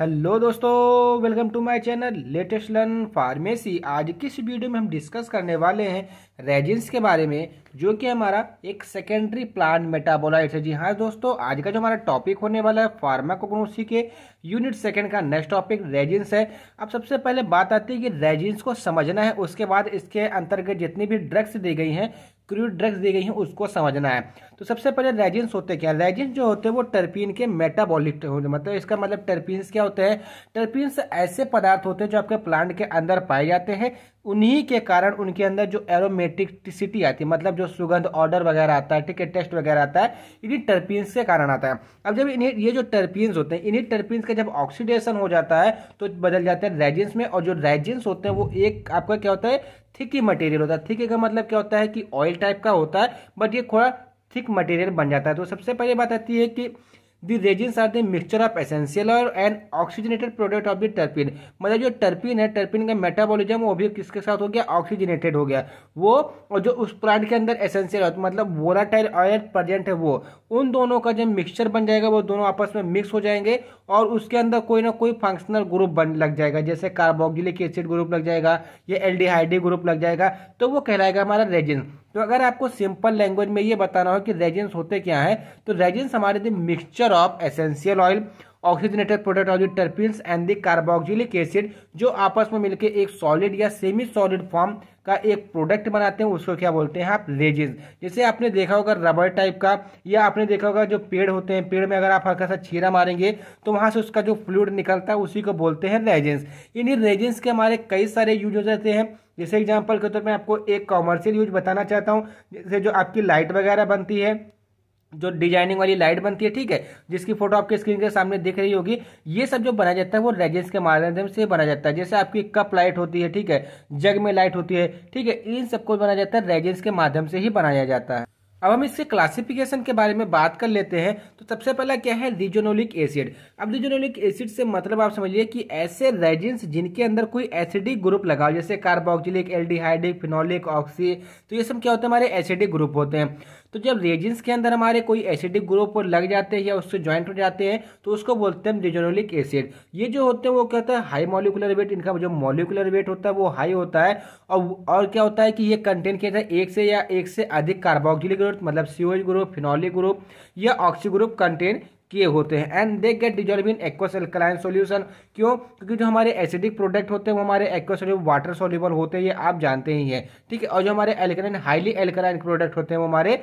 hello दोस्तों welcome to my channel latest learn pharmacy आज की इस वीडियो में हम डिस्कस करने वाले हैं रेजिन्स के बारे में जो कि हमारा एक सेकेंडरी प्लांट मेटाबोलाइट है जी हाँ दोस्तों आज का जो हमारा टॉपिक होने वाला है फार्माकोग्नोसी के यूनिट सेकेंड का नेक्स्ट टॉपिक रेजिन्स है अब सबसे पहले बात आती है कि रेजिन्स को समझना है उसके बाद इसके अंतर्गत जितनी भी ड्रग्स दी गई हैं क्रूड ड्रग्स दी गई हैं उसको समझना है तो सबसे पहले रेजिन्स होते क्या है रेजिन्स जो होते हैं वो टर्पिन के मेटाबॉलिक होते मतलब इसका मतलब टर्पीन्स क्या होते हैं टर्पीन्स ऐसे पदार्थ होते हैं जो आपके प्लांट के अंदर पाए जाते हैं उन्हीं के कारण उनके अंदर जो एरोमेटिकसिटी आती है मतलब जो सुगंध ऑर्डर वगैरह आता है ठीक है टेस्ट वगैरह आता है इन्हीं टर्पीन्स के कारण आता है अब जब इन्हें ये जो टर्पीन्स होते हैं इन्हीं टर्पीन्स का जब ऑक्सीडेशन हो जाता है तो बदल जाते हैं रेजिन्स में और जो रेजिन्स होते हैं वो एक आपका क्या होता है थिकी मटेरियल होता है थिक का मतलब क्या होता है कि ऑयल टाइप का होता है बट ये थोड़ा थिक मटेरियल बन जाता है तो सबसे पहले बात आती है कि the resins are the mixture of essential और and oxygenated product of the terpene मतलब जो टर्पिन है टर्पिन का मेटाबॉलिज्म वो भी किसके साथ हो गया ऑक्सीजनेटेड हो गया वो और जो उस प्लांट के अंदर एसेंशियल है तो मतलब वोलाटाइल ऑयल प्रजेंट है वो उन दोनों का जब मिक्सचर बन जाएगा वो दोनों आपस में मिक्स हो जाएंगे और उसके अंदर कोई ना कोई फंक्शनल ग्रुप बन लग जाएगा जैसे कार्बोक्सिलिक एसिड ग्रुप लग जाएगा या एल्डिहाइडी ग्रुप लग जाएगा तो वो कहलाएगा हमारा रेजिन तो अगर आपको सिंपल लैंग्वेज में ये बताना हो कि रेजिन्स होते क्या हैं तो रेजिन्स हमारे mixture mixture of essential oil oxygenated product और terpenes and the carboxylic acid जो आपस में मिलकर एक सॉलिड या सेमी सॉलिड फॉर्म का एक प्रोडक्ट बनाते हैं उसको क्या बोलते हैं आप लेजिज जैसे आपने देखा होगा रबर टाइप का या आपने देखा होगा जो पेड़ होते हैं पेड़ में अगर आप हल्का सा छीरा मारेंगे तो वहाँ से उसका जो फ्लूड निकलता है उसी को बोलते हैं लेजेंस इन्हीं लेजेंस के हमारे कई सारे यूज हो जाते हैं जैसे एग्जाम्पल के तौर तो पर मैं आपको एक कॉमर्शियल यूज बताना चाहता हूँ जैसे जो आपकी लाइट वगैरह बनती है जो डिजाइनिंग वाली लाइट बनती है ठीक है जिसकी फोटो आपके स्क्रीन के सामने दिख रही होगी ये सब जो बनाया जाता है वो रेजेंस के माध्यम से बनाया जाता है जैसे आपकी कप लाइट होती है ठीक है जग में लाइट होती है ठीक है इन सबको बनाया जाता है रेजेंस के माध्यम से ही बनाया जाता है अब हम इसके क्लासिफिकेशन के बारे में बात कर लेते हैं तो सबसे पहला क्या है रिजोनोलिक एसिड अब रिजोनोलिक एसिड से मतलब आप समझिए कि ऐसे रेजिन्स जिनके अंदर कोई एसिडिक ग्रुप लगा जैसे कार्बोक्सिलिक एल्डिहाइडिक फिनोलिक ऑक्सी तो ये सब क्या होते हैं हमारे एसिडिक ग्रुप होते हैं तो जब रेजिन्स के अंदर हमारे कोई एसिडिक ग्रुप लग जाते हैं या उससे ज्वाइंट हो जाते हैं तो उसको बोलते हैं रिजोनोलिक एसिड ये जो होते हैं वो क्या होता है हाई मॉलिकुलर वेट इनका जो मॉलिकुलर वेट होता है वो हाई होता है और और क्या होता है कि ये कंटेन किया जाए एक से या एक से अधिक कार्बोक्जिलिक ग्रुप मतलब सीओज ग्रुप फिनॉलिक ग्रुप या ऑक्सी ग्रुप कंटेन किए होते हैं and they get dissolve in aqueous alkaline solution क्यों क्योंकि जो हमारे एसिडिक प्रोडक्ट होते हैं वो हमारे एक्वस वाटर सोल्यूबल होते हैं ये आप जानते ही हैं ठीक है और जो हमारे एल्कलाइन हाईली एल्कलाइन प्रोडक्ट होते हैं वो हमारे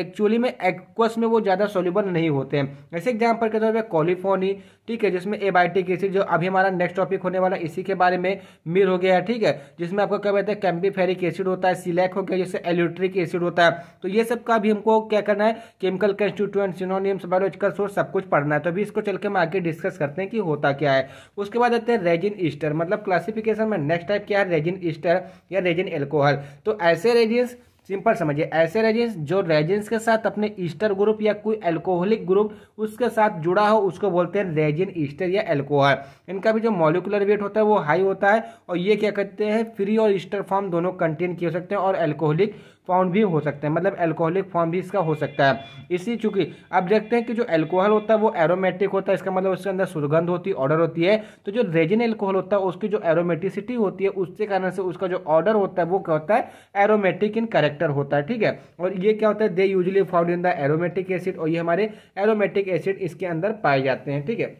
एक्चुअली में एक्वस में वो ज़्यादा सोल्यूबल नहीं होते हैं ऐसे एग्जाम्पल के तौर पर कॉलीफोनी ठीक है जिसमें एबायोटिक एसिड जो अभी हमारा नेक्स्ट टॉपिक होने वाला इसी के बारे में मिल हो गया है ठीक है जिसमें आपको क्या कहते हैं कैम्पीफेरिक एसिड होता है सिलैक हो गया जैसे एल्यूट्रिक एसिड होता है तो ये सब का भी हमको क्या करना है chemical constituent synonyms biological source सब कुछ पढ़ना है तो अभी इसको चल के हम आगे डिस्कस करते हैं कि होता क्या है उसके बाद आते हैं रेजिन ईस्टर मतलब क्लासिफिकेशन में नेक्स्ट टाइप क्या है रेजिन ईस्टर या रेजिन एल्कोहल तो ऐसे रेजिन्स सिंपल समझिए ऐसे रेजेंस जो रेजेंस के साथ अपने ईस्टर ग्रुप या कोई एल्कोहलिक ग्रुप उसके साथ जुड़ा हो उसको बोलते हैं रेजिन ईस्टर या एल्कोहल इनका भी जो मॉलिकुलर वेट होता है वो हाई होता है और ये क्या कहते हैं फ्री और ईस्टर फॉर्म दोनों कंटेन किए सकते हैं और एल्कोहलिक फॉर्म भी हो सकते हैं मतलब एल्कोहलिक फॉर्म भी इसका हो सकता है इसी चूंकि अब देखते हैं कि जो एल्कोहल होता है वो एरोमेटिक होता है इसका मतलब उसके अंदर सुगंध होती है ऑर्डर होती है तो जो रेजिन एल्कोहल होता है उसकी जो एरोमेटिसिटी होती है उसके कारण से उसका जो ऑर्डर होता है वो क्या होता है एरोमेटिक इन करेक्टर होता है ठीक है और ये क्या होता है they usually found in the aromatic acid और ये हमारे एरोमेटिक एसिड इसके अंदर पाए जाते हैं ठीक है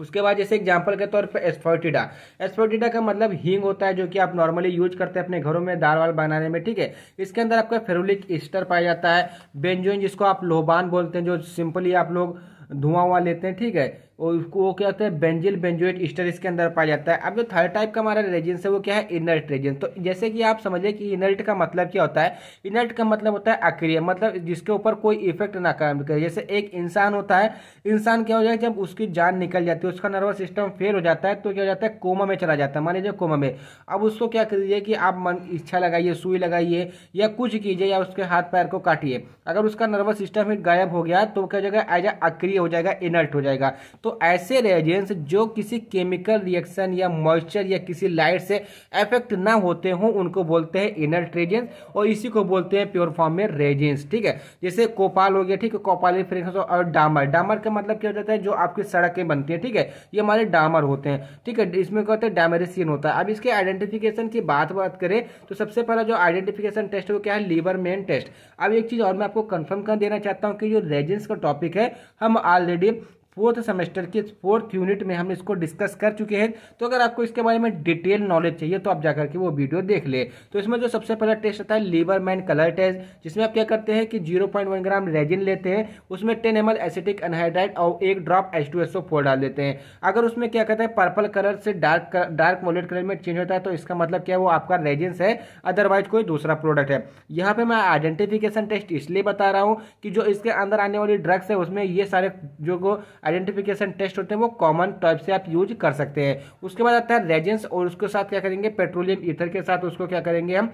उसके बाद जैसे एग्जाम्पल के तौर पर एस्फोटिडा एस्फोटिडा का मतलब हींग होता है जो कि आप नॉर्मली यूज करते हैं अपने घरों में दाल वाल बनाने में ठीक है इसके अंदर आपका फेरुलिक ईस्टर पाया जाता है बेंजोइन जिसको आप लोहबान बोलते हैं जो सिंपली आप लोग धुआं हुआ लेते हैं ठीक है और उसको वो क्या होता है बेंजिल बेंजोइट स्टर इसके अंदर पाया जाता है अब जो थर्ड टाइप का हमारा रेजेंस है वो क्या है इनर्ट रेजेंस तो जैसे कि आप समझे कि इनर्ट का मतलब क्या होता है इनर्ट का मतलब होता है अक्रिय मतलब जिसके ऊपर कोई इफेक्ट ना काम करे जैसे एक इंसान होता है इंसान क्या हो जाए जब उसकी जान निकल जाती है उसका नर्वस सिस्टम फेल हो जाता है तो क्या हो जाता है कोमा में चला जाता है मान लीजिए कोमा में अब उसको क्या करिए कि आप मन इच्छा लगाइए सुई लगाइए या कुछ कीजिए या उसके हाथ पैर को काटिए अगर उसका नर्वस सिस्टम ही गायब हो गया तो क्या हो जाएगा एज अक्रिय हो जाएगा इनर्ट हो जाएगा तो तो ऐसे रेजेंट्स जो किसी केमिकल रिएक्शन या मॉइस्चर या किसी लाइट से इफेक्ट ना होते हों उनको बोलते हैं इनर्ट रेजेंट्स और इसी को बोलते हैं प्योर फॉर्म में रेजेंट्स ठीक है जैसे कोपाल हो गया ठीक है कोपाली फ्रेक्शन और डामर डामर का मतलब क्या हो जाता है जो आपकी सड़कें बनती है ठीक है ये हमारे डामर होते हैं ठीक है इसमें क्या होता है डामेरिसियन होता है अब इसके आइडेंटिफिकेशन की बात बात करें तो सबसे पहला जो आइडेंटिफिकेशन टेस्ट वो क्या है लीवर मेन टेस्ट अब एक चीज़ और मैं आपको कंफर्म कर देना चाहता हूँ कि जो रेजेंस का टॉपिक है हम ऑलरेडी फोर्थ सेमेस्टर के फोर्थ यूनिट में हम इसको डिस्कस कर चुके हैं तो अगर आपको इसके बारे में डिटेल नॉलेज चाहिए तो आप जाकर के वो वीडियो देख ले तो इसमें जो सबसे पहला टेस्ट आता है लीवर मैन कलर टेस्ट जिसमें आप क्या करते हैं कि जीरो ग्राम रेजिन लेते हैं उसमें टेन एम एसिटिक एनहाइड्राइड और एक ड्रॉप एच टू डाल देते हैं अगर उसमें क्या कहते हैं पर्पल कलर से डार्क डार्क वॉलेट कलर में चेंज होता है तो इसका मतलब क्या है वो आपका रेजिन्स है अदरवाइज कोई दूसरा प्रोडक्ट है यहाँ पर मैं आइडेंटिफिकेशन टेस्ट इसलिए बता रहा हूँ कि जो इसके अंदर आने वाली ड्रग्स है उसमें ये सारे जो आइडेंटिफिकेशन टेस्ट होते हैं वो कॉमन टाइप से आप यूज कर सकते हैं उसके बाद आता है रेजेंस और उसके साथ क्या करेंगे पेट्रोलियम ईथर के साथ उसको क्या करेंगे हम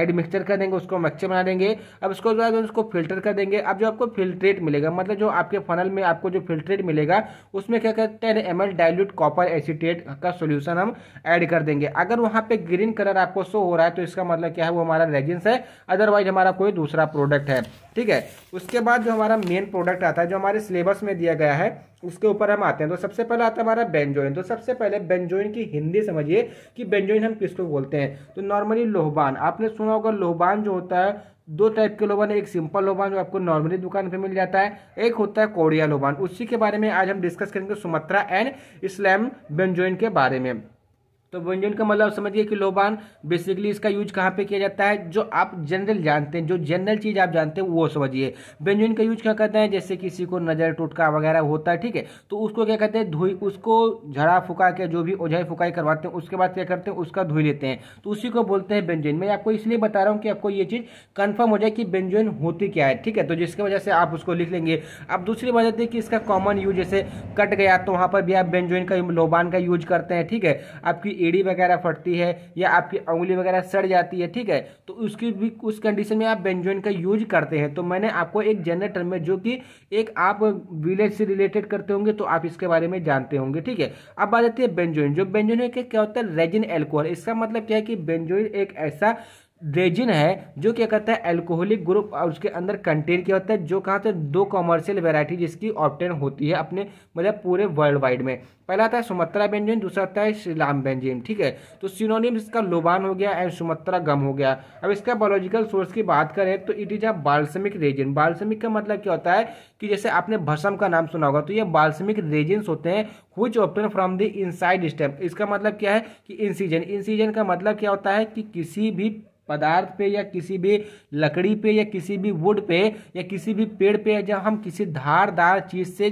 एड मिक्सचर कर देंगे उसको मिक्सचर बना देंगे अब उसको बाद उसको फिल्टर कर देंगे अब जो आपको फिल्ट्रेट मिलेगा मतलब जो आपके फनल में आपको जो फिल्ट्रेट मिलेगा उसमें क्या करते हैं M L dilute copper acetate का सोल्यूशन हम ऐड कर देंगे अगर वहाँ पर ग्रीन कलर आपको शो हो रहा है तो इसका मतलब क्या है वो हमारा रेजेंस है अदरवाइज हमारा कोई दूसरा प्रोडक्ट है ठीक है उसके बाद जो हमारा मेन प्रोडक्ट आता है जो हमारे सिलेबस में दिया गया है उसके ऊपर हम आते हैं तो सबसे पहले आता है हमारा बेंजोइन तो सबसे पहले बेंजोइन की हिंदी समझिए कि बेंजोइन हम किसको बोलते हैं तो नॉर्मली लोहबान आपने सुना होगा लोहबान जो होता है दो टाइप के लोबान एक सिंपल लोबान जो आपको नॉर्मली दुकान पे मिल जाता है एक होता है कोरिया लोबान उसी के बारे में आज हम डिस्कस करेंगे सुमत्रा एंड इस्लाम बेंजोइन के बारे में तो व्यंजन का मतलब समझिए कि लोबान बेसिकली इसका यूज कहाँ पे किया जाता है जो आप जनरल जानते हैं जो जनरल चीज़ आप जानते हैं वो समझिए व्यंजन का यूज क्या कहते हैं जैसे किसी को नज़र टोटका वगैरह होता है ठीक है तो उसको क्या कहते हैं धोई उसको झड़ा फुका के जो भी ओझाई फुकाई करवाते हैं उसके बाद क्या करते हैं उसका धोई लेते हैं तो उसी को बोलते हैं व्यंजन मैं आपको इसलिए बता रहा हूँ कि आपको ये चीज़ कन्फर्म हो जाए कि व्यंजन होती क्या है ठीक है तो जिसकी वजह से आप उसको लिख लेंगे अब दूसरी वजह थी कि इसका कॉमन यूज जैसे कट गया तो वहाँ पर भी आप व्यंजन का लोबान का यूज करते हैं ठीक है आपकी एड़ी वगैरह फटती है या आपकी उंगली वगैरह सड़ जाती है ठीक है तो उसकी भी उस कंडीशन में आप बेंजोइन का यूज करते हैं तो मैंने आपको एक जनरल टर्म में जो कि एक आप विलेज से रिलेटेड करते होंगे तो आप इसके बारे में जानते होंगे ठीक है अब आ जाती है बेंजोइन जो बेंजोइन है क्या होता है रेजिन एल्कोहल इसका मतलब क्या है कि बेंजोइन एक ऐसा रेजिन है जो क्या कहता है एल्कोहलिक ग्रुप और उसके अंदर कंटेन किया होता है जो कहा था दो कॉमर्शियल वेराइटी जिसकी ऑप्टेन होती है अपने मतलब पूरे वर्ल्ड वाइड में पहला आता है सुमत्रा बेंजिन दूसरा आता है श्रीलाम बेंजिन ठीक है तो सिनोनिम इसका लोबान हो गया एंड सुमत्रा गम हो गया अब इसका बायोलॉजिकल सोर्स की बात करें तो it is a balsamic resin balsamic का मतलब क्या होता है कि जैसे आपने भसम का नाम सुना होगा तो ये बाल्समिक रेजिन्स होते हैं which obtain from the inside stem इसका मतलब क्या है कि इंसीजन इंसीजन का मतलब क्या होता है कि किसी भी पदार्थ पे या किसी भी लकड़ी पे या किसी भी वुड पे या किसी भी पेड़ पे जब हम किसी धारदार चीज़ से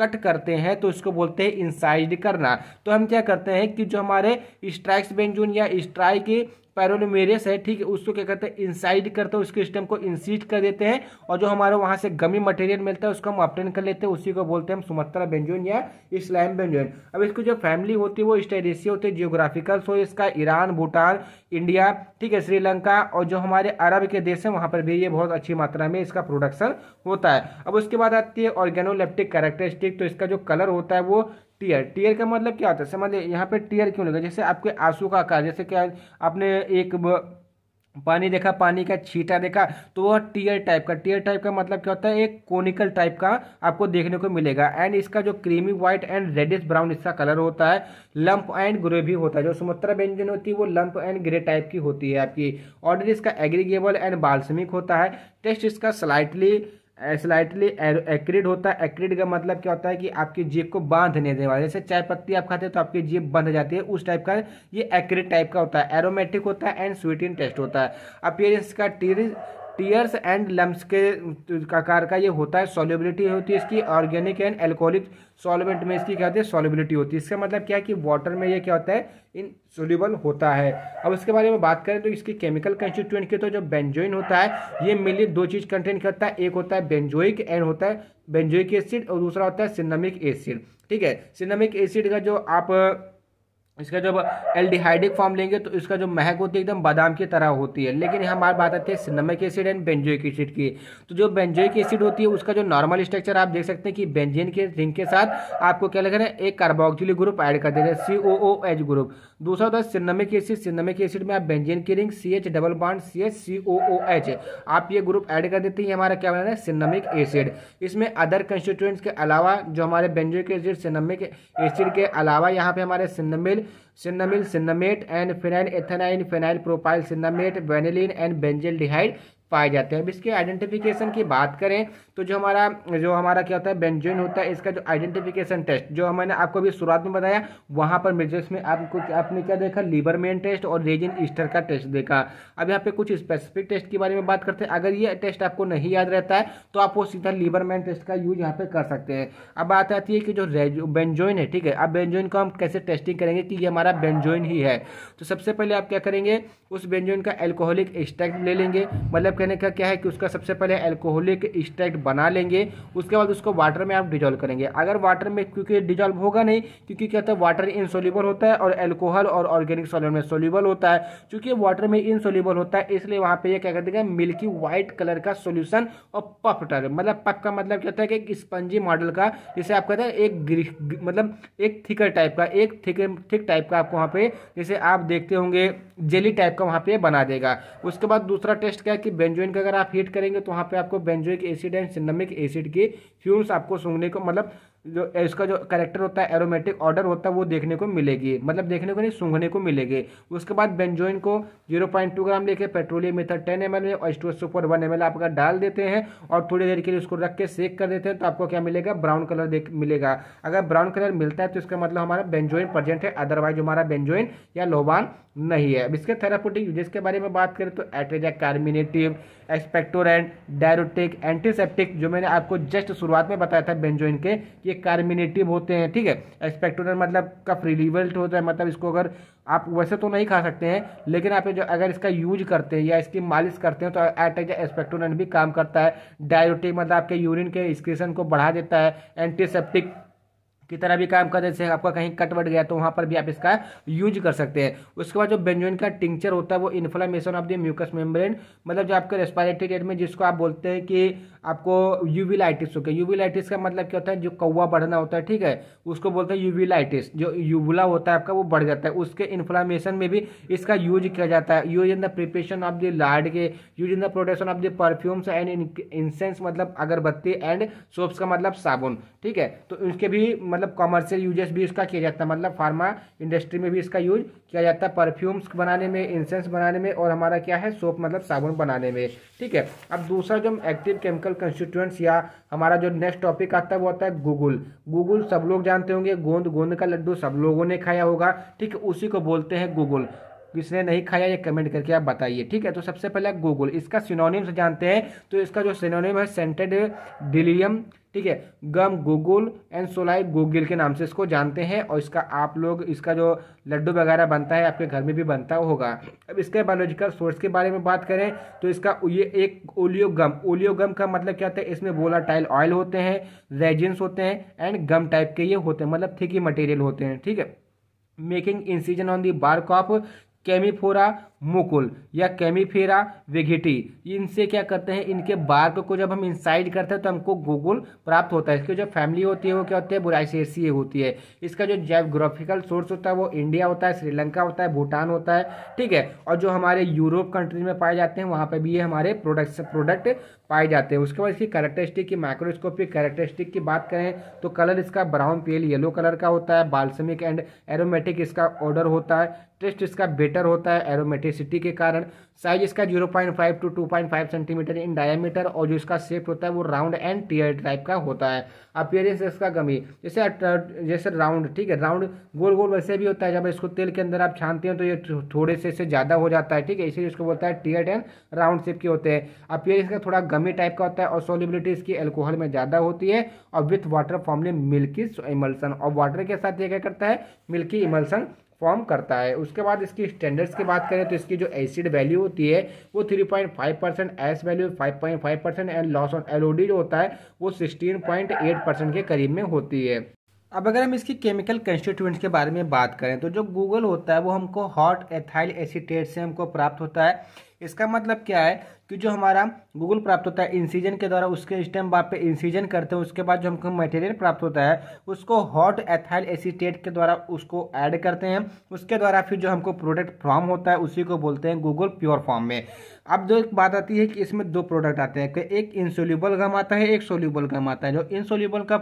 कट करते हैं तो इसको बोलते हैं इंसाइड करना तो हम क्या करते हैं कि जो हमारे स्ट्राइक्स बेंजून या स्ट्राइक पैरोलोमेरियस है ठीक है उसको क्या करते हैं इंसाइड करते हैं उसके स्टेम को इंसीड कर देते हैं और जो हमारे वहाँ से गमी मटेरियल मिलता है उसको हम ऑप्टेन कर लेते हैं उसी को बोलते हैं हम सुमत्रा बेंजोन या इस्लाम बेंजोन अब इसकी जो फैमिली होती है वो स्टेरेसिया होती है जियोग्राफिकल हो इसका ईरान भूटान इंडिया ठीक है श्रीलंका और जो हमारे अरब के देश हैं वहाँ पर भी ये बहुत अच्छी मात्रा में इसका प्रोडक्शन होता है अब उसके बाद आती है ऑर्गेनोलेप्टिक कैरेक्टरिस्टिक तो इसका जो कलर होता है वो टीयर टीयर का मतलब क्या होता है समझ यहाँ पे टीयर क्यों लगा जैसे आपके आंसू का आकार जैसे क्या आपने एक पानी देखा पानी का छीटा देखा तो वह टीयर टाइप का टीयर टाइप का मतलब क्या होता है एक कोनिकल टाइप का आपको देखने को मिलेगा एंड इसका जो creamy white and reddish brown इसका कलर होता है लंप एंड ग्रे भी होता है जो सुमत्रा व्यंजन होती है वो लंप एंड ग्रे टाइप की होती है आपकी ऑर्डर इसका एग्रीगेबल एंड बाल्समिक होता है टेस्ट इसका स्लाइटली स्लाइटली एक्रिड होता है एक्रिड का मतलब क्या होता है कि आपकी जीप को बांध नहीं देने वाला जैसे चाय पत्ती आप खाते हैं तो आपकी जीभ बंध जाती है उस टाइप का ये एक्रिड टाइप का होता है एरोमेटिक होता है एंड स्वीट इन टेस्ट होता है अपियरेंस का टीरिज टीयर्स एंड लम्स के आकार का ये होता है सॉल्युबिलिटी होती है इसकी ऑर्गेनिक एंड एल्कोहलिक सॉल्वेंट में इसकी क्या होती है सॉल्युबिलिटी होती है इसका मतलब क्या है कि वाटर में ये क्या होता है इन सोल्यूबल होता है अब इसके बारे में बात करें तो इसकी केमिकल कंस्टिट्यूएंट की तो जो बेंजोइन होता है ये मेनली दो चीज़ कंटेन करता है एक होता है बेंजोइक एंड होता है बेंजोइक एसिड और दूसरा होता है सिनेमिक एसिड ठीक है सिनेमिक एसिड का जो आप इसका जब एल्डिहाइडिक फॉर्म लेंगे तो इसका जो महक होती है एकदम बादाम की तरह होती है लेकिन यहाँ हमारी बात आती है cinnamic acid and benzoic acid की तो जो बेंजोइक एसिड होती है उसका जो नॉर्मल स्ट्रक्चर आप देख सकते हैं कि बेंजीन के रिंग के साथ आपको क्या लग रहा है एक कार्बोक्सिली ग्रुप ऐड कर देते हैं सी ओ ओ एच ग्रुप दूसरा होता है सिनेमिक एसिड सिनेमिक एसिड में आप बेंजीन की ring C H double bond C H C O O H आप ये ग्रुप ऐड कर देते हैं हमारा क्या बना है सिनेमिक एसिड इसमें अदर कंस्टिट्यूंट्स के अलावा जो हमारे बेंजोइक एसिड सिनेमिक एसिड के अलावा यहाँ पे हमारे cinnamyl acid cinnamyl cinnamate and phenyl एथेनाइन phenyl propyl cinnamate vanillin and benzaldehyde पाए जाते हैं अब इसके आइडेंटिफिकेशन की बात करें तो जो हमारा जो हमारा क्या होता है बेंजोइन होता है इसका जो आइडेंटिफिकेशन टेस्ट जो मैंने आपको अभी शुरुआत में बताया वहाँ पर मेजर्स में आपको आपने क्या देखा लीवर मेन टेस्ट और रेजिन ईस्टर का टेस्ट देखा अब यहाँ पे कुछ स्पेसिफिक टेस्ट के बारे में बात करते हैं अगर ये टेस्ट आपको नहीं याद रहता है तो आप वो सीधा लीवर मैन टेस्ट का यूज यहाँ पे कर सकते हैं अब बात आती है कि जो बेंजोइन है ठीक है अब बेंजोइन को हम कैसे टेस्टिंग करेंगे कि ये हमारा बेंजोइन ही है तो सबसे पहले आप क्या करेंगे उस बेंजोइन का एल्कोहलिक एक्सट्रैक्ट ले लेंगे मतलब करने का क्या है कि उसका सबसे पहले एल्कोहलिक एक्स्ट्रैक्ट बना लेंगे उसके बाद उसको वाटर में आप डिजोल्व करेंगे अगर वाटर में क्योंकि डिजोल्व होगा नहीं क्योंकि क्या होता है वाटर इनसोल्यूबल होता है और एल्कोहल और ऑर्गेनिक सॉल्यूट में सोल्यूबल होता है चूंकि वाटर में इनसोल्यूबल होता है इसलिए वहाँ पर यह क्या कर देगा मिल्की व्हाइट कलर का सोल्यूशन और पफ मतलब पफ का मतलब क्या होता है कि स्पंजी मॉडल का जिसे आप कहते हैं एक मतलब एक थिकर टाइप का एक थिक थिक टाइप का आपको वहाँ पे जैसे आप देखते होंगे जेली टाइप का वहाँ पे बना देगा उसके बाद दूसरा टेस्ट क्या है कि बेंजोइन का अगर आप हीट करेंगे तो वहाँ पे आपको benzoic acid and cinnamic acid के फ्यूम्स आपको सूंघने को मतलब जो इसका जो करेक्टर होता है एरोमेटिक ऑर्डर होता है वो देखने को मिलेगी मतलब देखने को नहीं सूंघने को मिलेगी उसके बाद बेंजोइन को 0.2 ग्राम लेके पेट्रोलियम मेथड 10 एम एल में और स्टोर सुपर वन एम आपका डाल देते हैं और थोड़ी देर के लिए उसको रख के सेक कर देते हैं तो आपको क्या मिलेगा ब्राउन कलर देख मिलेगा अगर ब्राउन कलर मिलता है तो इसका मतलब हमारा बेंजोइन प्रजेंट है अदरवाइज हमारा बेंजोइन या लोबान नहीं है अब इसके थेरापोटिक यूजेस के बारे में बात करें तो एट्रेजा कार्मिनेटिव एक्सपेक्टोरेंट डायरोटिक एंटीसेप्टिक जो मैंने आपको जस्ट शुरुआत में बताया था बेंजोइन के ये कार्मिनेटिव होते हैं ठीक है एक्सपेक्टोरेंट मतलब कफ रिलीवल्ट होता है मतलब इसको अगर आप वैसे तो नहीं खा सकते हैं लेकिन आप जो अगर इसका यूज करते हैं या इसकी मालिश करते हैं तो एट्रेजा एक्सपेक्टोरेंट भी काम करता है डायरोटिक मतलब आपके यूरिन के एक्सक्रीशन को बढ़ा देता है एंटीसेप्टिक की तरह भी काम कर जैसे आपका कहीं कट वट गया तो वहाँ पर भी आप इसका यूज कर सकते हैं उसके बाद जो बेंजोइन का टिंचर होता है वो inflammation of the mucous membrane मतलब जो आपके रेस्पायरेटरी रेट में जिसको आप बोलते हैं कि आपको यूविलाइटिस हो गया यूविलाइटिस का मतलब क्या होता है जो कौवा बढ़ना होता है ठीक है उसको बोलते हैं यूविलाइटिस जो यूबुला होता है आपका वो बढ़ जाता है उसके इन्फ्लामेशन में भी इसका यूज किया जाता है use in the preparation of the lard के use in the production of the perfumes and incense मतलब अगरबत्ती एंड सोप्स का मतलब साबुन ठीक है तो उसके भी मतलब मतलब कॉमर्शियल यूजेस भी इसका किया जाता है मतलब फार्मा इंडस्ट्री में भी इसका यूज किया जाता है परफ्यूम्स बनाने में इंसेंस बनाने में और हमारा क्या है सोप मतलब साबुन बनाने में ठीक है अब दूसरा जो एक्टिव केमिकल कंस्टिट्यूएंट्स या हमारा जो नेक्स्ट टॉपिक आता है वो आता है गूगल गूगल सब लोग जानते होंगे गोंद गोंद का लड्डू सब लोगों ने खाया होगा ठीक है उसी को बोलते हैं गूगल किसने नहीं खाया ये कमेंट करके आप बताइए ठीक है तो सबसे पहले गूगल इसका सिनोनिम्स से जानते हैं तो इसका जो सिनोनिम है सेंटेड डिलियम ठीक है गम गोगुल एंड सोलाई गूगल के नाम से इसको जानते हैं और इसका आप लोग इसका जो लड्डू वगैरह बनता है आपके घर में भी बनता होगा अब इसके बायोलॉजिकल सोर्स के बारे में बात करें तो इसका ये एक ओलियो गम ओलियो गम का मतलब क्या होता है इसमें वोलाटाइल ऑयल होते हैं रेजिन्स होते हैं एंड गम टाइप के ये होते हैं मतलब थिकी मटेरियल होते हैं ठीक है making incision on the bark of Commiphora mukul या कैमिफेरा वेघिटी इनसे क्या करते हैं इनके बार्क को जब हम इंसाइड करते हैं तो हमको गोगुल प्राप्त होता है इसकी जो फैमिली होती है वो क्या होती है बुराइसेसी होती है इसका जो जोग्राफिकल सोर्स होता है वो इंडिया होता है श्रीलंका होता है भूटान होता है ठीक है और जो हमारे यूरोप कंट्रीज में पाए जाते हैं वहाँ पर भी ये हमारे प्रोडक्ट प्रोडक्ट पाए जाते हैं उसके बाद इसकी करेक्टरिस्टिक की माइक्रोस्कोपिक करेक्टरिस्टिक की बात करें तो कलर इसका ब्राउन पेल येलो कलर का होता है बाल्समिक एंड एरोमेटिक इसका ऑर्डर होता है टेस्ट इसका बेटर होता है एरोमेटिक बेसिटी के कारण साइज इसका 0.5 टू 2.5 सेंटीमीटर इन डायमीटर और जो इसका शेप होता है वो राउंड एंड टीयर टाइप का होता है अपियरेंस इसका गमी जैसे जैसे राउंड ठीक है राउंड गोल गोल वैसे भी होता है जब इसको तेल के अंदर आप छानते हैं तो ये थोड़े से इससे ज़्यादा हो जाता है ठीक है इसीलिए इसको बोलता है टीयर एंड राउंड शेप के होते हैं अपियरेंस का थोड़ा गमी टाइप का होता है और सोलिबिलिटी इसकी एल्कोहल में ज़्यादा होती है और with water formally milky emulsion और वाटर के साथ ये क्या करता है मिल्की इमल्सन फॉर्म करता है उसके बाद इसकी स्टैंडर्ड्स की बात करें तो इसकी जो एसिड वैल्यू होती है वो 3.5 percent ash value 5.5 percent and loss on LOD जो होता है वो 16.8 परसेंट के करीब में होती है अब अगर हम इसकी केमिकल कंस्टिट्यूएंट्स के बारे में बात करें तो जो गूगल होता है वो हमको हॉट एथाइल एसिटेट से हमको प्राप्त होता है इसका मतलब क्या है कि जो हमारा गूगल प्राप्त होता है इंसीजन के द्वारा उसके स्टेम बाप पे इंसीजन करते हैं उसके बाद जो हमको मटेरियल प्राप्त होता है उसको हॉट एथाइल एसीटेट के द्वारा उसको ऐड करते हैं उसके द्वारा फिर जो हमको प्रोडक्ट फॉर्म होता है उसी को बोलते हैं गूगल प्योर फॉर्म में अब जो एक बात आती है कि इसमें दो प्रोडक्ट आते हैं एक इंसोल्यूबल गम आता है एक सोल्यूबल गम आता है जो इंसोल्यूबल का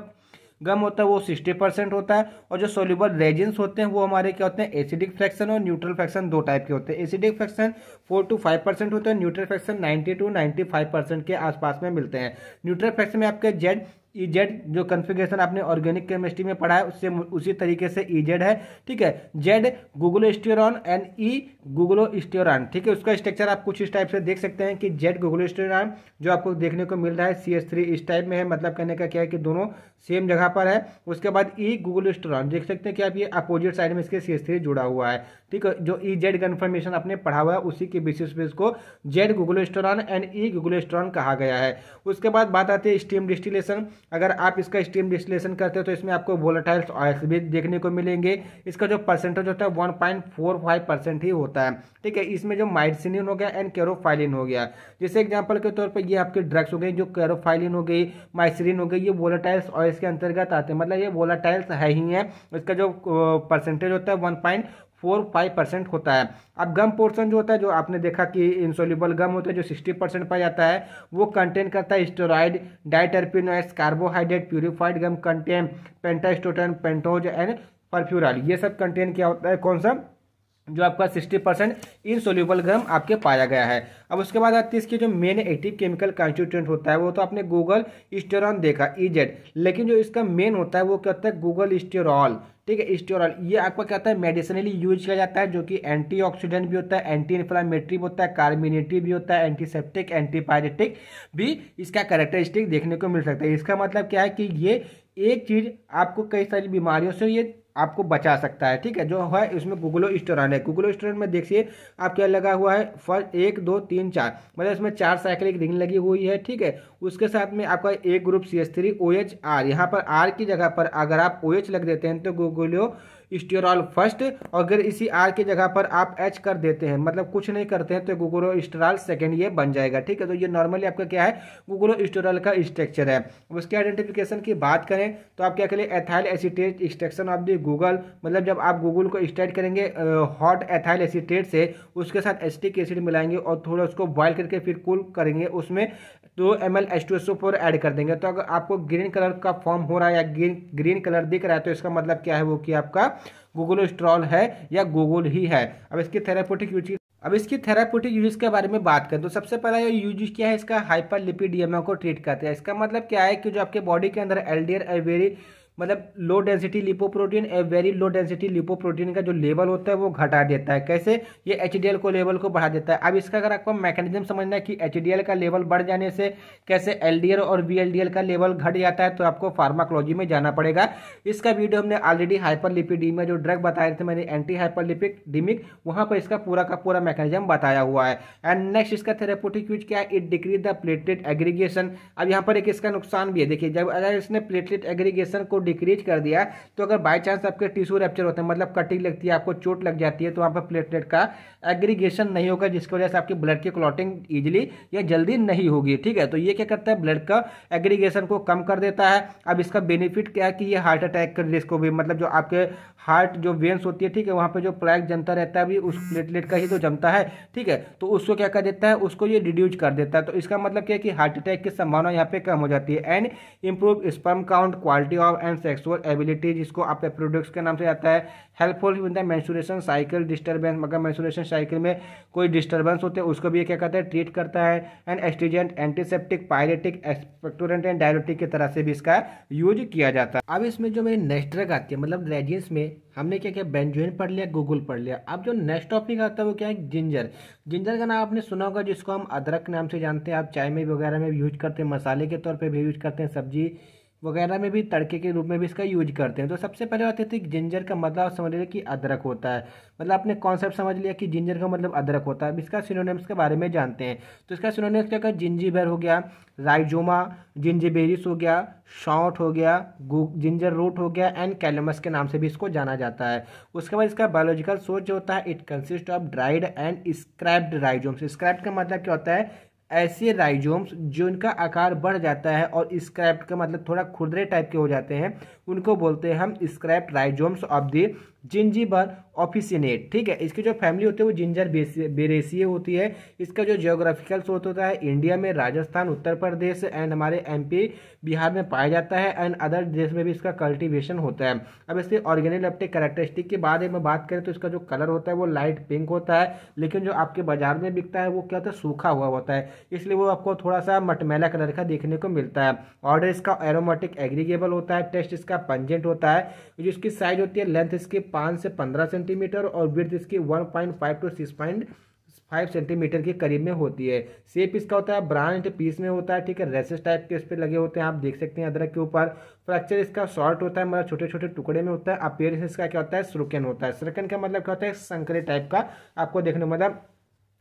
गम होता है वो सिक्सटी परसेंट होता है और जो सोल्यूबल रेजिन्स होते हैं वो हमारे क्या होते हैं एसिडिक फ्रैक्शन और न्यूट्रल फ्रैक्शन दो टाइप के होते हैं acidic fraction four to five percent होते हैं neutral fraction ninety two ninety five percent के आसपास में मिलते हैं न्यूट्रल फ्रैक्शन में आपके जेड ई जेड जो कन्फिग्रेशन आपने ऑर्गेनिक केमिस्ट्री में पढ़ा है उससे उसी तरीके से ई e जेड है ठीक है जेड गूगलो स्टेरॉन एंड ई गूगलो स्टेरॉन ठीक है उसका स्ट्रक्चर आप कुछ इस टाइप से देख सकते हैं कि जेड गूगलो स्टेरॉन जो आपको देखने को मिल रहा है सी एस थ्री इस टाइप में है मतलब कहने का क्या है कि दोनों सेम जगह पर है उसके बाद ई गूगल स्टोर देख सकते हैं कि आप ये अपोजिट साइड में इसके सी एस थ्री जुड़ा हुआ है ठीक है जो ई जेड कन्फर्मेशन आपने पढ़ा हुआ है उसी के बेसिस पे इसको Z guggulsterone and E guggulsterone कहा गया है उसके बाद बात आती है स्टीम डिस्टिलेशन अगर आप इसका स्टीम डिस्टिलेशन करते हो तो इसमें आपको वोलाटाइल्स ऑयल्स भी देखने को मिलेंगे इसका जो परसेंटेज होता है one point four five percent ही होता है ठीक है इसमें जो माइडसिनिन हो गया एंड कैरोफाइलिन हो गया जैसे एग्जाम्पल के तौर पर ये आपके ड्रग्स हो गए जो कैरोफाइलिन हो गई माइसिन हो गई ये वोलाटाइल्स ऑयल इसके अंतर्गत आते हैं मतलब ये वोलाटाइल्स है ही है इसका जो परसेंटेज होता है one point four five percent होता है अब गम पोर्शन जो होता है जो आपने देखा कि इंसोल्यूबल गम होता है जो सिक्सटी परसेंट पाया जाता है वो कंटेन करता है steroid diterpenoids carbohydrate purified gum contain पेंटास्टोटन पेंटोज एंड परफ्यूराल ये सब कंटेन क्या होता है कौन सा जो आपका 60 परसेंट इनसोल्यूबल गर्म आपके पाया गया है अब उसके बाद आती है इसके जो मेन एक्टिव केमिकल कॉन्स्टिट्यूंट होता है वो तो आपने गूगल स्टेरॉन देखा ईजेड e लेकिन जो इसका मेन होता है वो क्या होता है गूगल स्टेरॉल ठीक है स्टेरॉल ये आपका क्या होता है मेडिसिनली यूज किया जाता है जो कि ऑक्सीडेंट भी होता है एंटी इन्फ्लामेटरी भी होता है कार्बिनेटिव भी होता है एंटीसेप्टिक एंटीपायरेटिक भी इसका करेक्टरिस्टिक देखने को मिल सकता है इसका मतलब क्या है कि ये एक चीज़ आपको कई सारी बीमारियों से ये आपको बचा सकता है ठीक है जो है इसमें गूगलो स्टोरन है गूगलो स्टोरन में देखिए आप क्या लगा हुआ है फर्स्ट एक दो तीन चार मतलब इसमें चार साइकिल एक रिंग लगी हुई है ठीक है उसके साथ में आपका एक group C S three O H R यहाँ पर आर की जगह पर अगर आप ओ एच लग देते हैं तो गूगलो स्टेरॉल फर्स्ट और अगर इसी आर की जगह पर आप एच कर देते हैं मतलब कुछ नहीं करते हैं तो गुगुलो स्टेरॉल सेकेंड ये बन जाएगा ठीक है तो ये नॉर्मली आपका क्या है गुगुलो स्टेरॉल का स्ट्रक्चर है उसके आइडेंटिफिकेशन की बात करें तो आप क्या करें ethyl acetate extraction of the Google मतलब जब आप गूगल को स्टार्ट करेंगे हॉट एथाइल एसिटेट से उसके साथ एसिटिक एसिड मिलाएंगे और थोड़ा उसको बॉइल करके फिर कूल करेंगे उसमें तो M L H four add कर देंगे तो अगर आपको ग्रीन कलर का फॉर्म हो रहा है या ग्रीन ग्रीन कलर दिख रहा है तो इसका मतलब क्या है वो कि आपका गूगल स्ट्रॉल है या गूगल ही है अब इसकी थेरापोटिक यूज अब इसकी थेरापोटिक यूज के बारे में बात करें तो सबसे पहला ये यूज क्या है इसका हाइपर लिपिडियमा को ट्रीट करते हैं इसका मतलब क्या है कि जो आपके बॉडी के अंदर एल डी मतलब low density lipoprotein a very low density lipoprotein का जो लेवल होता है वो घटा देता है कैसे ये एच को लेवल को बढ़ा देता है अब इसका अगर आपको मैकेनिज्म समझना है कि एच का लेवल बढ़ जाने से कैसे एल और वी का लेवल घट जाता है तो आपको फार्माकोलॉजी में जाना पड़ेगा इसका वीडियो हमने ऑलरेडी हाइपर जो ड्रग बताए थे मैंने एंटी हाइपरलिपिडिमिक वहाँ पर इसका पूरा का पूरा मैकेनिज्म बताया हुआ है एंड नेक्स्ट इसका थेरेपोटिक यूज क्या है it decrease the platelet aggregation अब यहाँ पर एक इसका नुकसान भी है देखिए जब अगर इसने प्लेटलेट एग्रीगेशन को डिक्रीज कर दिया तो अगर बाई चांस आपके टिश्यू रैप्चर होते हैं मतलब कटिंग लगती है आपको चोट लग जाती है तो वहाँ पर प्लेटलेट का एग्रीगेशन नहीं होगा जिसकी वजह से आपकी ब्लड की क्लॉटिंग ईजिली या जल्दी नहीं होगी ठीक है तो ये क्या करता है ब्लड का एग्रीगेशन को कम कर देता है अब इसका बेनिफिट क्या है कि ये हार्ट अटैक के रिस्क को भी मतलब जो आपके हार्ट जो वेंस होती है ठीक है वहाँ पर जो प्लैक जमता रहता है भी उस प्लेटलेट का ही तो जमता है ठीक है तो उसको क्या कर देता है उसको ये रिड्यूज कर देता है तो इसका मतलब क्या है कि हार्ट अटैक की संभावना यहाँ पे कम हो जाती है and improve sperm count quality of and sexual ability जिसको आपके प्रोडक्ट्स के नाम से आता है हेल्पफुल भी बनता है मैंसुरेशन साइकिल डिस्टर्बेंस मगर मैंसुरेशन साइकिल में कोई डिस्टर्बेंस होते हैं उसको भी ये क्या कहता है ट्रीट करता है and astringent antiseptic pyretic expectorant and diuretic की तरह से भी इसका यूज किया जाता है अब इसमें जो मेरी नेक्स्ट ड्रग आती है मतलब रेजियंस में हमने क्या क्या बेंजोइन पढ़ लिया गूगल पढ़ लिया अब जो नेक्स्ट टॉपिक आता है वो क्या है जिंजर जिंजर का नाम आपने सुना होगा जिसको हम अदरक नाम से जानते हैं आप चाय में वगैरह में यूज करते हैं मसाले के तौर पर भी यूज करते हैं सब्जी वगैरह में भी तड़के के रूप में भी इसका यूज करते हैं तो सबसे पहले बात होती जिंजर का मतलब समझ लिया कि अदरक होता है मतलब आपने कॉन्सेप्ट समझ लिया कि जिंजर का मतलब अदरक होता है अब इसका सिनोनिम्स के बारे में जानते हैं तो इसका सिनोनिम्स क्या होगा जिंजीबर हो गया राइजोमा जिंजीबेरिस हो गया शॉट हो गया जिंजर रूट हो गया एंड कैलमस के नाम से भी इसको जाना जाता है उसके बाद इसका बायोलॉजिकल सोर्स जो होता है it consist of dried and scraped rhizomes scraped का मतलब क्या होता है ऐसे राइजोम्स जिनका आकार बढ़ जाता है और स्क्रैप्ट का मतलब थोड़ा खुरदरे टाइप के हो जाते हैं उनको बोलते हैं हम scrape rhizomes of the Zingiber officinale ठीक है इसकी जो फैमिली होती है वो जिंजर बेरेसिय होती है इसका जो जियोग्राफिकल सोर्स होता है इंडिया में राजस्थान उत्तर प्रदेश एंड हमारे एमपी बिहार में पाया जाता है एंड अदर देश में भी इसका कल्टीवेशन होता है अब इसके ऑर्गेनिलेप्टिक करेक्टरिस्टिक के बाद में बात करें तो इसका जो कलर होता है वो लाइट पिंक होता है लेकिन जो आपके बाजार में बिकता है वो क्या होता है सूखा हुआ होता है इसलिए वो आपको थोड़ा सा मटमैला कलर का देखने को मिलता है ऑर्डर इसका एरोमेटिक एग्रीगेबल होता है टेस्ट इसका पंजेंट होता है जो इसकी साइज होती है लेंथ इसकी पाँच से पंद्रह सेंटीमीटर और विर्थ इसकी one point five to six point five centimetre के करीब में होती है सेप इसका होता है ब्रांच पीस में होता है ठीक है रेसेस टाइप के इस पर लगे होते हैं आप देख सकते हैं अदरक के ऊपर फ्रैक्चर इसका शॉर्ट होता है मतलब छोटे छोटे टुकड़े में होता है अपेयरेंस इसका क्या होता है सुरकन होता है सुरकन का मतलब क्या होता है संकरे टाइप का आपको देखने मतलब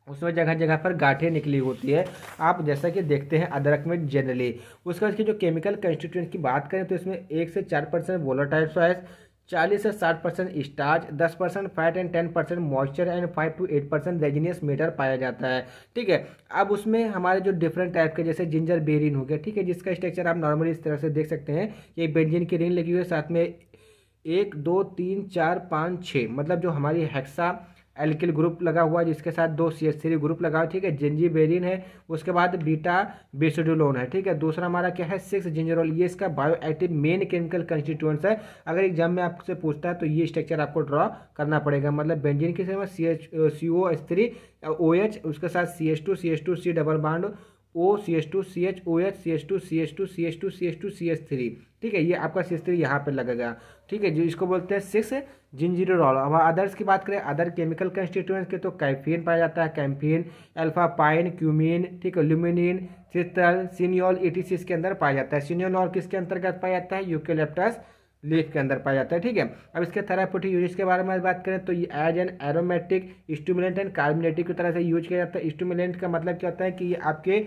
उसमें जगह जगह पर गाठें निकली होती है आप जैसा कि देखते हैं अदरक में जनरली उसके बाद जो केमिकल कंस्टिट्यूंट की बात करें तो इसमें एक से चार परसेंट वोलाटाइल सॉइस चालीस से साठ परसेंट स्टार्च दस percent fat and ten percent moisture and five to eight percent resinous matter पाया जाता है ठीक है अब उसमें हमारे जो डिफरेंट टाइप के जैसे जिंजर बेरिन हो गया ठीक है जिसका स्ट्रक्चर आप नॉर्मली इस तरह से देख सकते हैं ये बेंजिन की रिंग लगी हुई है साथ में एक दो तीन चार पाँच छः मतलब जो हमारी हेक्सा एल्किल ग्रुप लगा हुआ है जिसके साथ दो सी थ्री ग्रुप लगा हुआ ठीक है बेरिन है उसके बाद बीटा बेसोडोलोन है ठीक है दूसरा हमारा क्या है सिक्स जिंजरोल ये इसका bio active main chemical constituents है अगर एग्जाम में आपसे पूछता है तो ये स्ट्रक्चर आपको ड्रॉ करना पड़ेगा मतलब बेंजिन के समय C H C O H three O H उसके साथ C H two C H two C double bond O C S two C H O H C S two C S two C H two C S two C S three ठीक है ये आपका सी S three यहाँ पर लगेगा ठीक है जो इसको बोलते हैं सिक्स रॉल अब अदर्स की बात करें अदर केमिकल कंस्टिट्यूएंट्स के तो कैफीन पाया जाता है कैम्फीन अल्फा पाइन क्यूमिन ठीक है ल्यूमिनिन सिस्टल सीनियोल ई इसके अंदर पाया जाता है सीनियोल और किसके अंतर्गत पाया जाता है यूकेलेप्टस लीफ के अंदर पाया जाता है ठीक है अब इसके थेरापोटिक यूज के बारे में बात करें तो ये as an aromatic stimulant and carminative की तरह से यूज किया जाता है स्टूमुलेंट का मतलब क्या होता है कि ये आपके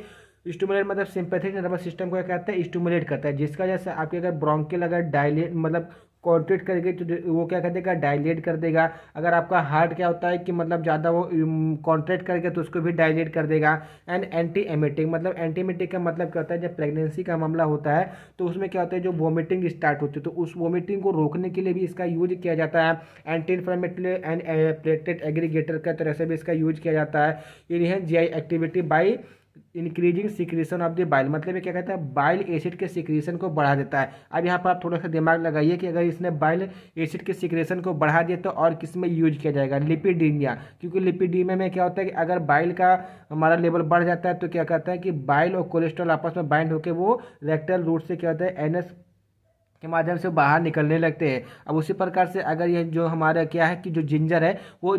स्टूमुलेट मतलब सिंपैथिक नर्वस सिस्टम को क्या कहता है स्टूमुलेट करता है जिसका वजह से आपके अगर ब्रोंकियल अगर डायलेट मतलब कॉन्ट्रेट करके तो वो क्या कर देगा डायलेट कर देगा अगर आपका हार्ट क्या होता है कि मतलब ज़्यादा वो कॉन्ट्रेट um, करके तो उसको भी डायलेट कर देगा एंड एंटी एमेटिक मतलब एंटी एमेटिक का मतलब क्या होता है जब प्रेगनेंसी का मामला होता है तो उसमें क्या होता है जो वोमिटिंग स्टार्ट होती है तो उस वोमिटिंग को रोकने के लिए भी इसका यूज किया जाता है anti inflammatory and platelet aggregator का तरह से भी इसका यूज किया जाता है इन्हें G activity by increasing secretion of the bile मतलब ये क्या कहता है बाइल एसिड के सिक्रीशन को बढ़ा देता है अब यहाँ पर आप थोड़ा सा दिमाग लगाइए कि अगर इसने बाइल एसिड के सिक्रीशन को बढ़ा दिया तो और किस में यूज किया जाएगा लिपिडीमिया क्योंकि लिपिडीमिया में क्या होता है कि अगर बाइल का हमारा लेवल बढ़ जाता है तो क्या कहता है कि बाइल और कोलेस्ट्रॉल आपस में बाइंड होकर वो रेक्टल रूट से क्या होता है एनएस के माध्यम से बाहर निकलने लगते हैं अब उसी प्रकार से अगर ये जो हमारा क्या है कि जो जिंजर है वो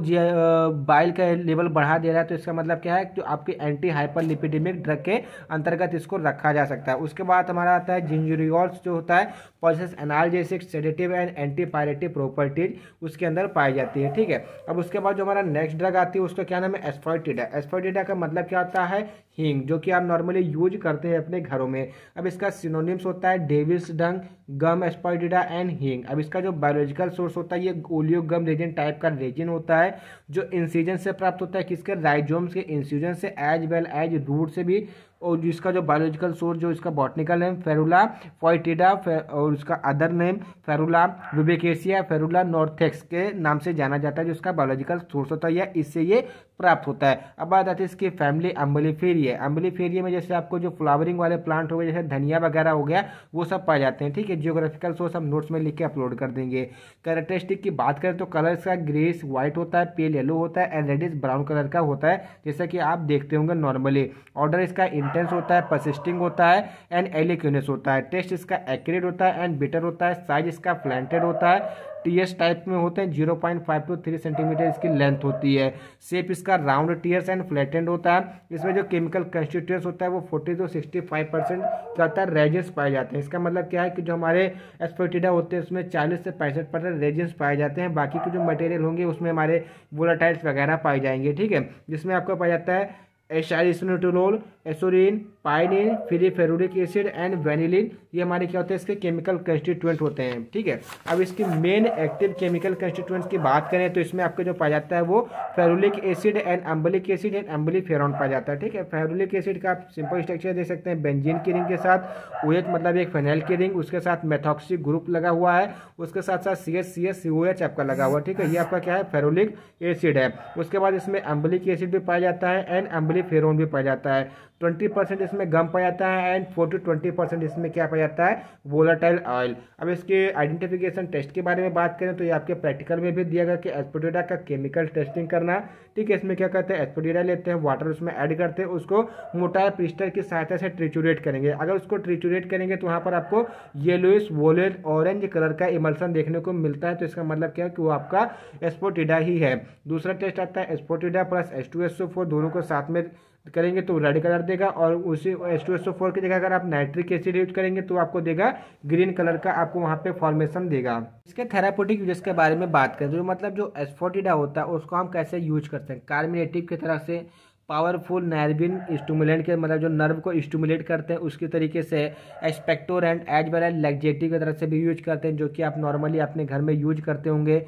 बाइल का लेवल बढ़ा दे रहा है तो इसका मतलब क्या है जो आपके एंटी हाइपर लिपिडेमिक ड्रग के अंतर्गत इसको रखा जा सकता है उसके बाद हमारा आता है जिंजरियॉल्स जो होता है पॉलिस analgesic sedative and antipyretic properties उसके अंदर पाई जाती है ठीक है अब उसके बाद जो हमारा नेक्स्ट ड्रग आती है उसका क्या नाम है एस्फोटिडा एस्फोटिडा का मतलब क्या होता है हींग जो कि आप नॉर्मली यूज करते हैं अपने घरों में अब इसका सिनोनिम्स होता है Davis Dang gum gum एस्पॉइडिडा and हींग अब इसका जो बायोलॉजिकल सोर्स होता है ये ओलियो गम रेजिन टाइप का रेजिन होता है जो इंसीजन से प्राप्त होता है किसके राइजोम्स के इंसीजन से एज वेल एज रूट से भी और जिसका जो बायोलॉजिकल सोर्स जो इसका बॉटनिकल नेम फेरुला फॉइटिडा फे, और उसका अदर नेम फेरुला रूबेकेसिया फेरुला नॉर्थेक्स के नाम से जाना जाता है जो इसका बायोलॉजिकल सोर्स होता है या इससे ये प्राप्त होता है अब बात आती है इसकी फैमिली अम्बली अम्बलीफेरिया में जैसे आपको जो फ्लावरिंग वाले प्लांट हो गए जैसे धनिया वगैरह हो गया वो सब पाए जाते हैं ठीक है जियोग्राफिकल सोर्स हम नोट्स में लिख के अपलोड कर देंगे कैरेक्टरिस्टिक की बात करें तो कलर इसका ग्रेस व्हाइट होता है पेल येलो होता है एंड रेडिस ब्राउन कलर का होता है जैसा कि आप देखते होंगे नॉर्मली ऑर्डर इसका इंटेंस होता है परसिस्टिंग होता है एंड एलिक्यूनस होता है टेस्ट इसका एक्यूरेट होता है एंड बेटर होता है साइज इसका प्लांटेड होता है टीयर्स टाइप में होते हैं zero point five to three centimetre इसकी लेंथ होती है सेप इसका राउंड टीयर्स एंड फ्लैटेंड होता है इसमें जो केमिकल कंस्टिट्यूंस होता है वो forty to sixty five percent ज़्यादातर है रेजेंस पाए जाते हैं इसका मतलब क्या है कि जो हमारे एक्सपेक्टेडा होते हैं उसमें चालीस से पैंसठ परसेंट रेजेंस पाए जाते हैं बाकी के जो मटेरियल होंगे उसमें हमारे वोलाटाइल्स वगैरह पाए जाएंगे ठीक है जिसमें आपको पाया जाता है एशाइसनोटोलोल एसोरिन pinene free ferulic acid and vanillin ये हमारे क्या होते हैं इसके केमिकल कंस्टिट्यूएंट होते हैं ठीक है अब इसके मेन एक्टिव केमिकल कंस्टिट्यूएंट्स की बात करें तो इसमें आपके जो पाया जाता है वो ferulic acid and umbellic acid and umbelliferone पाया जाता है ठीक है फेरुलिक एसिड का आप सिंपल स्ट्रक्चर देख सकते हैं बेंजीन की रिंग के साथ एक मतलब एक फेनाइल की रिंग उसके साथ मेथॉक्सी ग्रुप लगा हुआ है उसके साथ साथ C S C S C O H आपका लगा हुआ है ठीक है ये आपका क्या है फेरुलिक एसिड है उसके बाद इसमें अम्बलिक एसिड भी पाया जाता है एंड अम्बली फेरोन भी पाया जाता है ट्वेंटी परसेंट इसमें गम पाया जाता है and four to twenty percent इसमें क्या पाया जाता है वोलाटाइल ऑयल अब इसके आइडेंटिफिकेशन टेस्ट के बारे में बात करें तो ये आपके प्रैक्टिकल में भी दिया गया कि एस्पोडेडा का केमिकल टेस्टिंग करना ठीक है इसमें क्या करते हैं एस्पोडेडा लेते हैं वाटर उसमें ऐड करते हैं उसको मोटाई पिस्टर की सहायता से ट्रिचुरेट करेंगे अगर उसको ट्रिचुरेट करेंगे तो वहाँ पर आपको येलोइस वोलेट ऑरेंज कलर का इमल्सन देखने को मिलता है तो इसका मतलब क्या है कि वो आपका एस्पोटिडा ही है दूसरा टेस्ट आता है एस्पोटिडा प्लस एस दोनों को साथ में करेंगे तो रेड कलर देगा और उसी S two S O four की जगह अगर आप नाइट्रिक एसिड यूज करेंगे तो आपको देगा ग्रीन कलर का आपको वहाँ पे फॉर्मेशन देगा इसके थेरापोटिक यूजेस के बारे में बात करें तो मतलब जो एस्फोटिडा होता है उसको हम कैसे यूज करते हैं कार्मिनेटिव की तरह से पावरफुल नर्विन स्टूमुलेंट के मतलब जो नर्व को स्टूमुलेट करते हैं उसके तरीके से expectorant as well as laxative की तरह से भी यूज करते हैं जो कि आप नॉर्मली अपने घर में यूज करते होंगे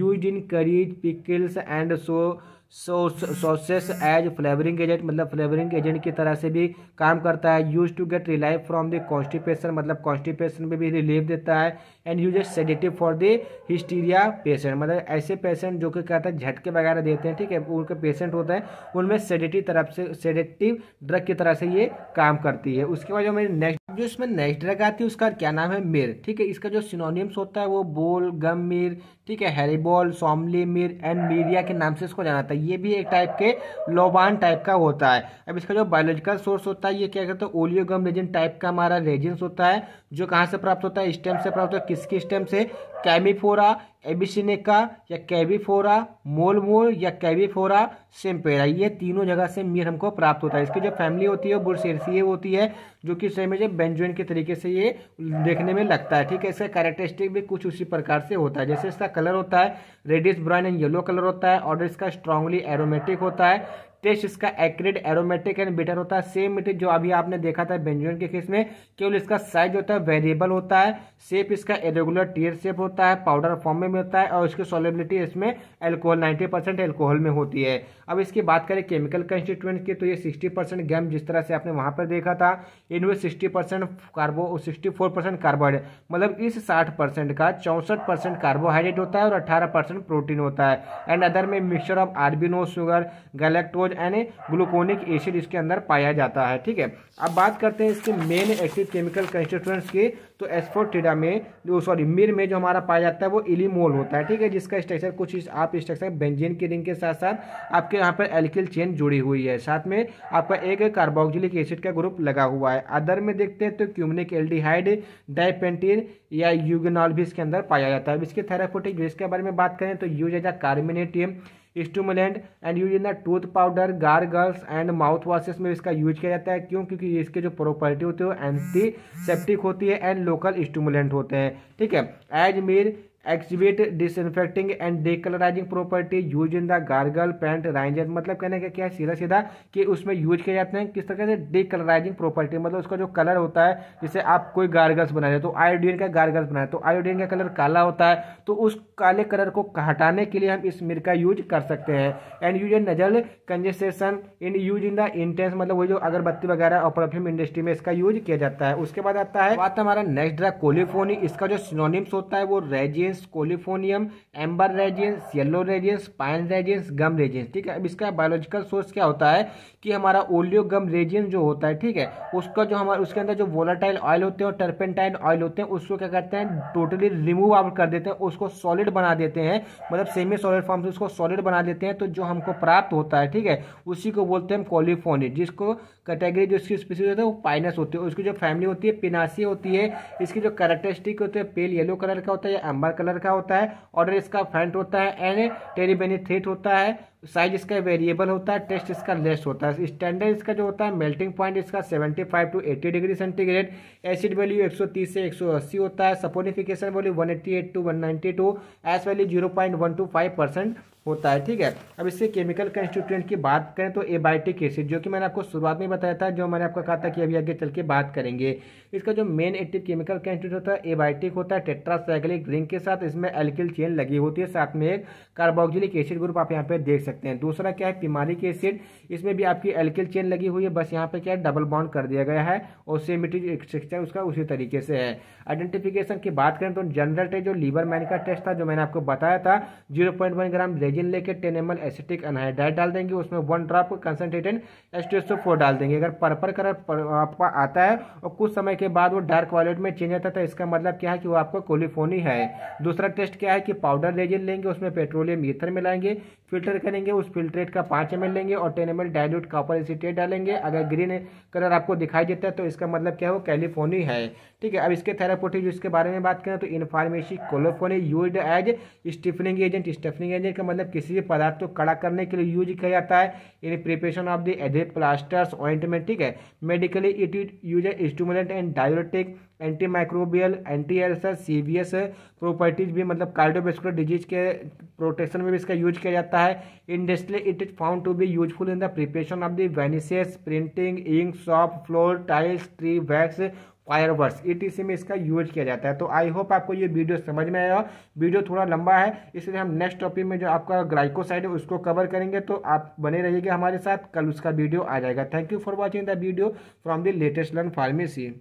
use in curries pickles and so सोर्सेस एज फ्लेवरिंग एजेंट मतलब फ्लेवरिंग एजेंट की तरह से भी काम करता है use to get relief from the constipation मतलब कॉन्स्टिपेशन में भी रिलीफ देता है and use sedative for the hysteria patient मतलब ऐसे पेशेंट जो कि क्या होता है झटके वगैरह देते हैं ठीक है उनके पेशेंट होते हैं उनमें सेडेटिव तरफ से सेडेटिव ड्रग की तरह से ये काम करती है उसके बाद जो मेरी नेक्स्ट जो इसमें नेक्स्ट ड्रग आती है उसका क्या नाम है मिर ठीक है इसका जो सिनोनियम्स होता है वो बोल गम मिर ठीक है हेरीबॉल सोमली मिर एंड मीरिया के नाम से इसको जाना जाता है ये भी एक टाइप के लोबान टाइप का होता है अब इसका जो बायोलॉजिकल सोर्स होता है ये क्या कहते हैं ओलियोगम रेजिन टाइप का हमारा रेजिन होता है जो कहाँ से प्राप्त होता है स्टेम से प्राप्त होता है किसके स्टेम से कैमिफोरा एबिसिनेका या कैबिफोरा मोलमोल या कैबिफोरा सेम्पेरा ये तीनों जगह से मीर हमको प्राप्त होता है इसकी जो फैमिली होती है वो बुरसेरसी होती है जो कि सेम है बेंजोइन के तरीके से ये देखने में लगता है ठीक है इसका कैरेक्टरिस्टिक भी कुछ उसी प्रकार से होता है जैसे इसका कलर होता है reddish brown and yellow colour होता है और इसका स्ट्रांगली एरोमेटिक होता है टेस्ट इसका एक्यूरेट एरोमेटिक एंड बेटर होता है सेम मिट्टी जो अभी आपने देखा था बेंजोइन के केस में केवल इसका साइज होता है वेरिएबल होता है सेप इसका इरेगुलर टीयर सेप होता है पाउडर फॉर्म में मिलता है और इसकी सॉलेबिलिटी इसमें एल्कोहल नाइन्टी परसेंट एल्कोहल में होती है अब इसकी बात करें केमिकल कंस्टिट्यूएंट की तो ये सिक्सटी परसेंट गैम जिस तरह से आपने वहाँ पर देखा था इनमें sixty percent carbo sixty four percent carbohydrate मतलब इस साठ परसेंट का चौंसठ परसेंट कार्बोहाइड्रेट होता है और अठारह परसेंट प्रोटीन होता है एंड अदर में mixture of arabino sugar galactose and gluconic acid इसके अंदर पाया जाता है ठीक है अब बात करते हैं इसके मेन एक्टिव केमिकल कंस्टिट्यूएंट्स की तो एस्फोटिडा में जो सॉरी मिर में जो हमारा पाया जाता है वो इलीमोल होता है ठीक है जिसका स्ट्रक्चर कुछ इस, आप स्ट्रक्चर बेंजीन की रिंग के साथ साथ आपके यहाँ पर एल्किल चेन जुड़ी हुई है साथ में आपका एक कार्बोक्जिलिक एसिड का ग्रुप लगा हुआ है अदर में देखते हैं तो क्यूमनिक एल्डीहाइड डाइपेंटीन या यूगनॉल भी इसके अंदर पाया जाता है इसके थेरापोटिक इसके बारे में बात करें तो use as carminative stimulant and use in the tooth powder gargles and mouth washes में इसका यूज किया जाता है क्यों क्योंकि इसके जो प्रॉपर्टी होती है वो एंटीसेप्टिक होती है एंड लोकल स्टूमुलेंट होते हैं ठीक है एजमेर डिस disinfecting and decolourising property use in the gargle paint raiser मतलब कहने का क्या है सीधा सीधा कि उसमें यूज किए जाते हैं किस तरह से डेकलराइजिंग प्रॉपर्टी मतलब उसका जो कलर होता है जैसे आप कोई गार्गल्स बना रहे तो आयोडीन का गार्गल्स बनाए तो आयोडीन का कलर काला होता है तो उस काले कलर को हटाने के लिए हम इस मिर का यूज कर सकते हैं and use in nasal congestion in use in the intense मतलब वही जो अगरबत्ती वगैरह और परफ्यूम इंडस्ट्री में इसका यूज किया जाता है उसके बाद आता है बात तो हमारा नेक्स्ट ड्रा कोलिफोनी इसका जो सिनोनिम्स होता है वो resin rosin colophonium amber rosin yellow rosin pine rosin gum rosin ठीक है अब इसका बायोलॉजिकल सोर्स क्या होता है कि हमारा ओलियो गम रेडियंस जो होता है ठीक है उसका जो हमारे उसके अंदर जो वोलाटाइल ऑयल होते हैं और टर्पेंटाइन ऑयल होते हैं उसको क्या करते हैं टोटली रिमूव आउट कर देते हैं उसको सॉलिड बना देते हैं मतलब सेमी सॉलिड फॉर्म से उसको सॉलिड बना देते हैं तो जो हमको प्राप्त होता है ठीक है उसी को बोलते हैं हम जिसको कैटेगरी जो इसकी स्पीसीज होती है वो पाइनस होती है उसकी जो फैमिली होती है पिनासी होती है इसकी जो करेक्टरिस्टिक होते हैं पेल येलो कलर का होता है या एम्बर कलर कलर का होता है और इसका फ्रंट होता है एन टेरीबेनी थ्रेट होता है साइज इसका वेरिएबल होता है टेस्ट इसका लेस होता है स्टैंडर्ड इसका जो होता है मेल्टिंग पॉइंट इसका 75 to 80 degree centigrade acid value 130 से 180 होता है saponification value 188 to 192 ash value zero percent होता है ठीक है अब इससे केमिकल कंस्टिट्यूंट की बात करें तो एबायोटिक एसिड जो कि मैंने आपको शुरुआत में बताया था जो मैंने आपको कहा था कि अभी आगे चल के बात करेंगे इसका जो मेन एक्टिव केमिकल कंस्टिट्यूट होता है एबायोटिक होता है टेट्रासाइक्लिक रिंग के साथ इसमें एल्किल चेन लगी होती है साथ में एक कार्बोक्जिलिक एसिड ग्रुप आप यहाँ पे देख सकते हैं दूसरा क्या है पिमारी के एसिड इसमें भी आपकी एल्किल चेन लगी हुई है बस यहाँ पे क्या है डबल बॉन्ड कर दिया गया है और सेमेटिक स्ट्रक्चर उसका उसी तरीके से है आइडेंटिफिकेशन की बात करें तो जनरल टेस्ट जो लीवर मैन का टेस्ट था जो मैंने आपको बताया था जीरो ग्राम रेजिन लेकर टेन एम एसिटिक अनहाइड्राइड डाल देंगे उसमें वन ड्रॉप कंसनट्रेटेड एस डाल देंगे अगर पर्पल कलर आपका आता है और कुछ समय के बाद वो डार्क वॉलेट में चेंज आता है तो इसका मतलब क्या है कि वो आपका कोलिफोनी है दूसरा टेस्ट क्या है कि पाउडर रेजिन लेंगे उसमें पेट्रोलियम ईथर मिलाएंगे फिल्टर करेंगे उस फिल्ट्रेट का पाँच एम लेंगे और ten M dilute copper acetate डालेंगे अगर ग्रीन कलर आपको दिखाई देता है तो इसका मतलब क्या है वो कैलिफोनी है ठीक है अब इसके थेरापोटिक यूज़ के बारे में बात करें तो in pharmacy colophony use as stiffening agent stiffening agent का मतलब किसी भी पदार्थ को कड़ा करने के लिए यूज किया जाता है इन प्रिपेशन ऑफ द एधे प्लास्टर्स ऑइंटमेंट ठीक है medically it use stimulant and diuretic anti microbial anti ulcer सीवियस प्रॉपर्टीज भी मतलब कार्डियोवेस्कुलर डिजीज के प्रोटेक्शन में भी इसका यूज किया जाता है industry it is found to be useful in the preparation of the varnishes printing ink soap floor tiles tree wax fireworks ई में इसका यूज किया जाता है तो आई होप आपको ये वीडियो समझ में आया वीडियो थोड़ा लंबा है इसलिए हम नेक्स्ट टॉपिक में जो आपका ग्लाइकोसाइड है उसको कवर करेंगे तो आप बने रहिएगा हमारे साथ कल उसका वीडियो आ जाएगा thank you for watching the video from the latest learn pharmacy